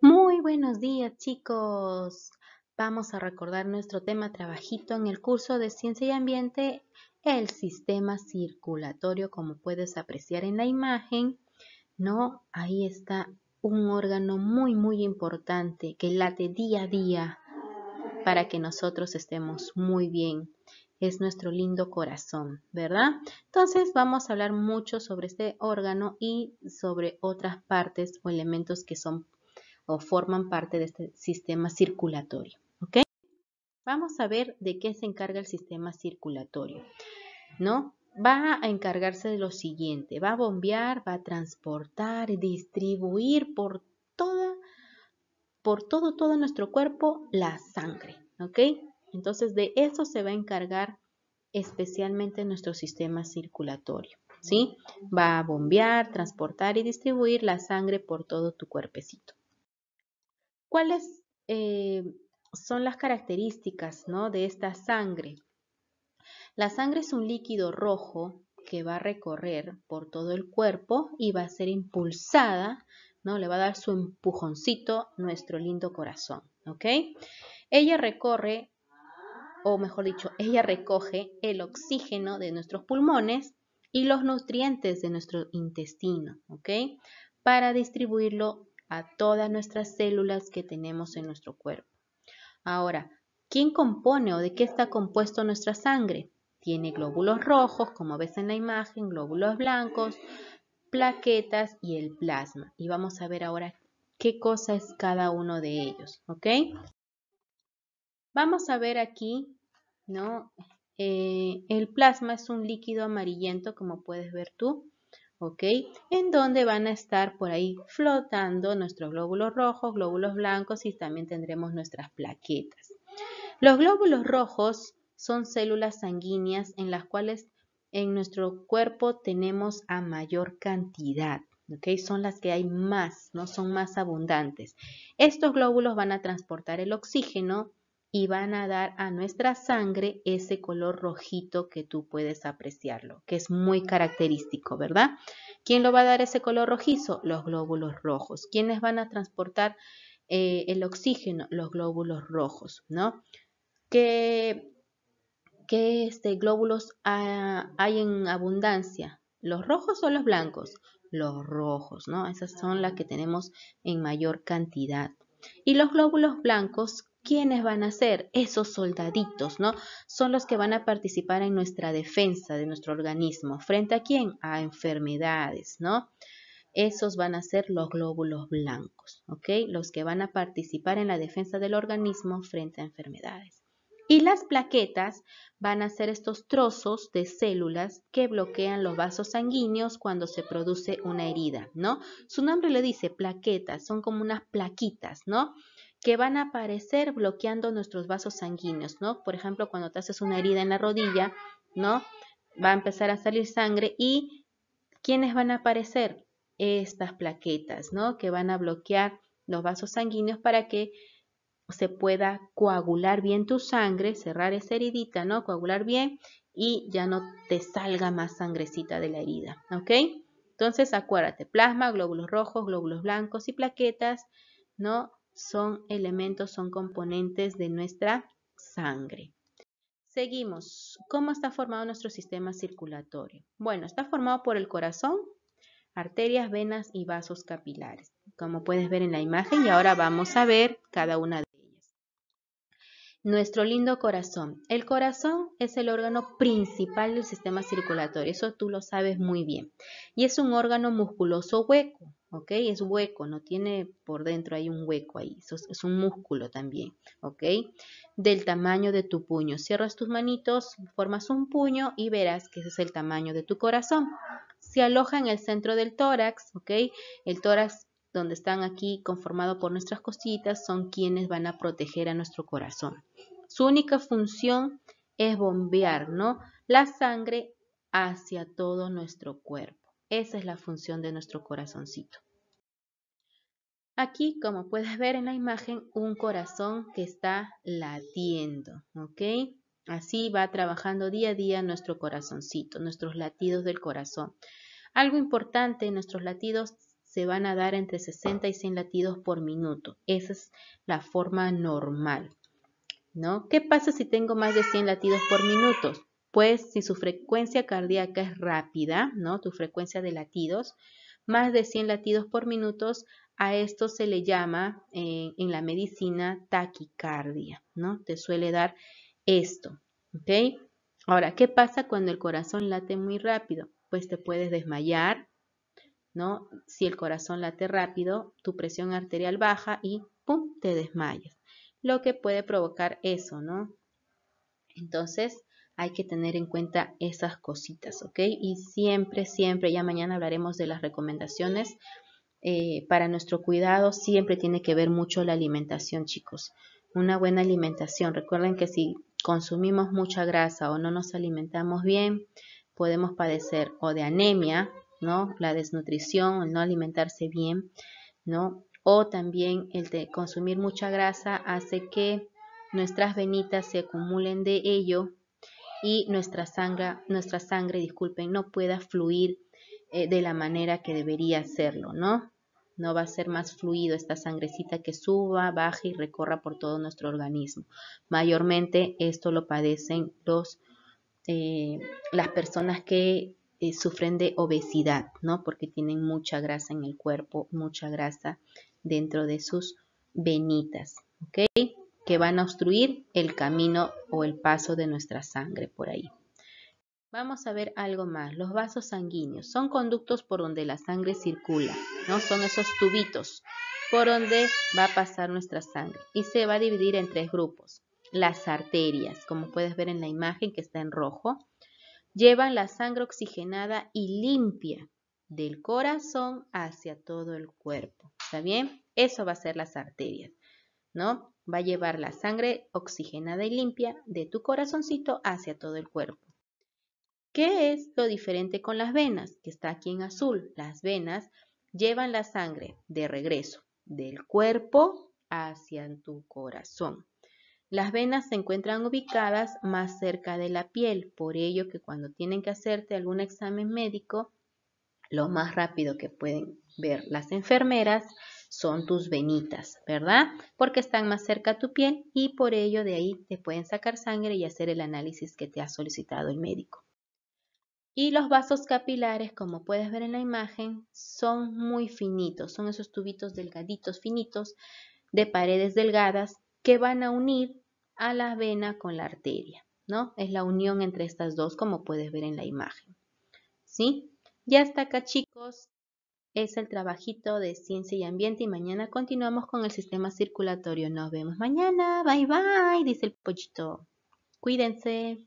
Muy buenos días chicos. Vamos a recordar nuestro tema trabajito en el curso de Ciencia y Ambiente, el sistema circulatorio, como puedes apreciar en la imagen. No, ahí está un órgano muy muy importante que late día a día para que nosotros estemos muy bien. Es nuestro lindo corazón, ¿verdad? Entonces vamos a hablar mucho sobre este órgano y sobre otras partes o elementos que son o forman parte de este sistema circulatorio. ¿Ok? Vamos a ver de qué se encarga el sistema circulatorio. ¿No? Va a encargarse de lo siguiente, va a bombear, va a transportar, y distribuir por toda por todo todo nuestro cuerpo la sangre, ¿ok? Entonces de eso se va a encargar especialmente nuestro sistema circulatorio, ¿sí? Va a bombear, transportar y distribuir la sangre por todo tu cuerpecito. ¿Cuáles eh, son las características ¿no? de esta sangre? La sangre es un líquido rojo que va a recorrer por todo el cuerpo y va a ser impulsada, ¿no? Le va a dar su empujoncito nuestro lindo corazón, ¿ok? Ella recorre, o mejor dicho, ella recoge el oxígeno de nuestros pulmones y los nutrientes de nuestro intestino, ¿ok? Para distribuirlo a todas nuestras células que tenemos en nuestro cuerpo. Ahora, ¿quién compone o de qué está compuesto nuestra sangre? Tiene glóbulos rojos, como ves en la imagen, glóbulos blancos, plaquetas y el plasma. Y vamos a ver ahora qué cosa es cada uno de ellos, ¿ok? Vamos a ver aquí, ¿no? Eh, el plasma es un líquido amarillento, como puedes ver tú, ¿ok? En donde van a estar por ahí flotando nuestros glóbulos rojos, glóbulos blancos y también tendremos nuestras plaquetas. Los glóbulos rojos son células sanguíneas en las cuales en nuestro cuerpo tenemos a mayor cantidad. ¿ok? Son las que hay más, no son más abundantes. Estos glóbulos van a transportar el oxígeno y van a dar a nuestra sangre ese color rojito que tú puedes apreciarlo, que es muy característico, ¿verdad? ¿Quién lo va a dar ese color rojizo? Los glóbulos rojos. ¿Quiénes van a transportar eh, el oxígeno? Los glóbulos rojos, ¿no? ¿Qué, este, glóbulos hay en abundancia? ¿Los rojos o los blancos? Los rojos, ¿no? Esas son las que tenemos en mayor cantidad. Y los glóbulos blancos, ¿Quiénes van a ser? Esos soldaditos, ¿no? Son los que van a participar en nuestra defensa de nuestro organismo. ¿Frente a quién? A enfermedades, ¿no? Esos van a ser los glóbulos blancos, ¿ok? Los que van a participar en la defensa del organismo frente a enfermedades. Y las plaquetas van a ser estos trozos de células que bloquean los vasos sanguíneos cuando se produce una herida, ¿no? Su nombre le dice, plaquetas, son como unas plaquitas, ¿no? que van a aparecer bloqueando nuestros vasos sanguíneos, ¿no? Por ejemplo, cuando te haces una herida en la rodilla, ¿no? Va a empezar a salir sangre y ¿quiénes van a aparecer? Estas plaquetas, ¿no? Que van a bloquear los vasos sanguíneos para que se pueda coagular bien tu sangre, cerrar esa heridita, ¿no? Coagular bien y ya no te salga más sangrecita de la herida, ¿ok? Entonces acuérdate, plasma, glóbulos rojos, glóbulos blancos y plaquetas, ¿no? son elementos, son componentes de nuestra sangre. Seguimos. ¿Cómo está formado nuestro sistema circulatorio? Bueno, está formado por el corazón, arterias, venas y vasos capilares, como puedes ver en la imagen y ahora vamos a ver cada una de ellas. Nuestro lindo corazón. El corazón es el órgano principal del sistema circulatorio, eso tú lo sabes muy bien, y es un órgano musculoso hueco ¿ok? Es hueco, no tiene por dentro, hay un hueco ahí, es un músculo también, ¿ok? Del tamaño de tu puño. Cierras tus manitos, formas un puño y verás que ese es el tamaño de tu corazón. Se aloja en el centro del tórax, ¿ok? El tórax donde están aquí conformado por nuestras cositas son quienes van a proteger a nuestro corazón. Su única función es bombear, ¿no? La sangre hacia todo nuestro cuerpo. Esa es la función de nuestro corazoncito. Aquí, como puedes ver en la imagen, un corazón que está latiendo, ¿ok? Así va trabajando día a día nuestro corazoncito, nuestros latidos del corazón. Algo importante, nuestros latidos se van a dar entre 60 y 100 latidos por minuto. Esa es la forma normal, ¿no? ¿Qué pasa si tengo más de 100 latidos por minuto? pues si su frecuencia cardíaca es rápida, ¿no? Tu frecuencia de latidos, más de 100 latidos por minuto, a esto se le llama eh, en la medicina taquicardia, ¿no? Te suele dar esto, ¿ok? Ahora, ¿qué pasa cuando el corazón late muy rápido? Pues te puedes desmayar, ¿no? Si el corazón late rápido, tu presión arterial baja y ¡pum! te desmayas, lo que puede provocar eso, ¿no? Entonces, hay que tener en cuenta esas cositas, ¿ok? Y siempre, siempre, ya mañana hablaremos de las recomendaciones eh, para nuestro cuidado, siempre tiene que ver mucho la alimentación, chicos. Una buena alimentación. Recuerden que si consumimos mucha grasa o no nos alimentamos bien, podemos padecer o de anemia, ¿no? La desnutrición, el no alimentarse bien, ¿no? O también el de consumir mucha grasa hace que nuestras venitas se acumulen de ello y nuestra sangre, nuestra sangre disculpen, no pueda fluir eh, de la manera que debería hacerlo, ¿no? No va a ser más fluido esta sangrecita que suba, baje y recorra por todo nuestro organismo. Mayormente esto lo padecen los, eh, las personas que eh, sufren de obesidad, ¿no? Porque tienen mucha grasa en el cuerpo, mucha grasa dentro de sus venitas, ¿ok? que van a obstruir el camino o el paso de nuestra sangre por ahí. Vamos a ver algo más. Los vasos sanguíneos son conductos por donde la sangre circula, ¿no? Son esos tubitos por donde va a pasar nuestra sangre y se va a dividir en tres grupos. Las arterias, como puedes ver en la imagen que está en rojo, llevan la sangre oxigenada y limpia del corazón hacia todo el cuerpo. ¿Está bien? Eso va a ser las arterias, ¿no? Va a llevar la sangre oxigenada y limpia de tu corazoncito hacia todo el cuerpo. ¿Qué es lo diferente con las venas? Que está aquí en azul. Las venas llevan la sangre de regreso del cuerpo hacia tu corazón. Las venas se encuentran ubicadas más cerca de la piel, por ello que cuando tienen que hacerte algún examen médico, lo más rápido que pueden ver las enfermeras son tus venitas, ¿verdad? Porque están más cerca a tu piel y por ello de ahí te pueden sacar sangre y hacer el análisis que te ha solicitado el médico. Y los vasos capilares, como puedes ver en la imagen, son muy finitos, son esos tubitos delgaditos, finitos, de paredes delgadas que van a unir a la vena con la arteria, ¿no? Es la unión entre estas dos, como puedes ver en la imagen. ¿Sí? Ya está acá, chicos es el trabajito de ciencia y ambiente y mañana continuamos con el sistema circulatorio. Nos vemos mañana. Bye bye, dice el pollito. Cuídense.